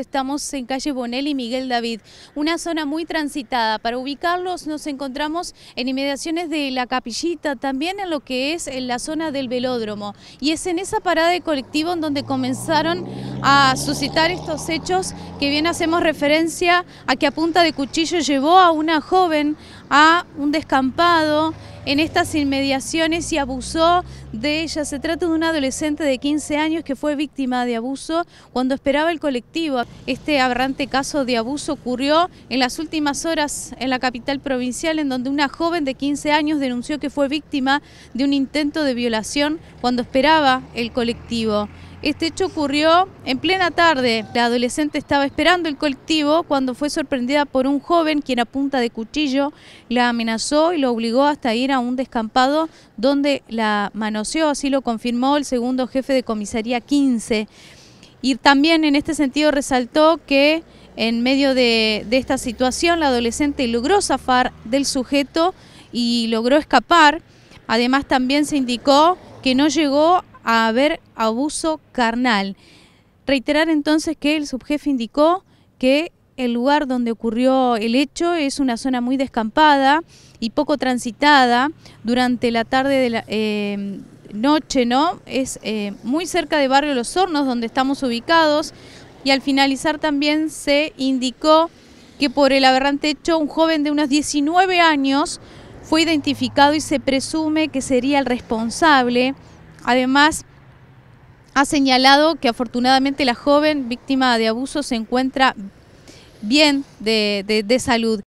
estamos en calle Bonel y Miguel David, una zona muy transitada. Para ubicarlos nos encontramos en inmediaciones de la capillita, también en lo que es la zona del velódromo. Y es en esa parada de colectivo en donde comenzaron a suscitar estos hechos que bien hacemos referencia a que a punta de cuchillo llevó a una joven a un descampado en estas inmediaciones y abusó de ella. Se trata de una adolescente de 15 años que fue víctima de abuso cuando esperaba el colectivo. Este aberrante caso de abuso ocurrió en las últimas horas en la capital provincial en donde una joven de 15 años denunció que fue víctima de un intento de violación cuando esperaba el colectivo. Este hecho ocurrió en plena tarde. La adolescente estaba esperando el colectivo cuando fue sorprendida por un joven quien a punta de cuchillo la amenazó y lo obligó hasta ir a un descampado donde la manoseó, así lo confirmó el segundo jefe de comisaría 15. Y también en este sentido resaltó que en medio de, esta situación la adolescente logró zafar del sujeto y logró escapar. Además también se indicó que no llegó a haber abuso carnal. Reiterar entonces que el subjefe indicó que el lugar donde ocurrió el hecho es una zona muy descampada y poco transitada durante la tarde de la eh, noche, ¿no? Es eh, muy cerca de Barrio Los Hornos, donde estamos ubicados, y al finalizar también se indicó que por el aberrante hecho un joven de unos 19 años fue identificado y se presume que sería el responsable Además, ha señalado que afortunadamente la joven víctima de abuso se encuentra bien de, salud.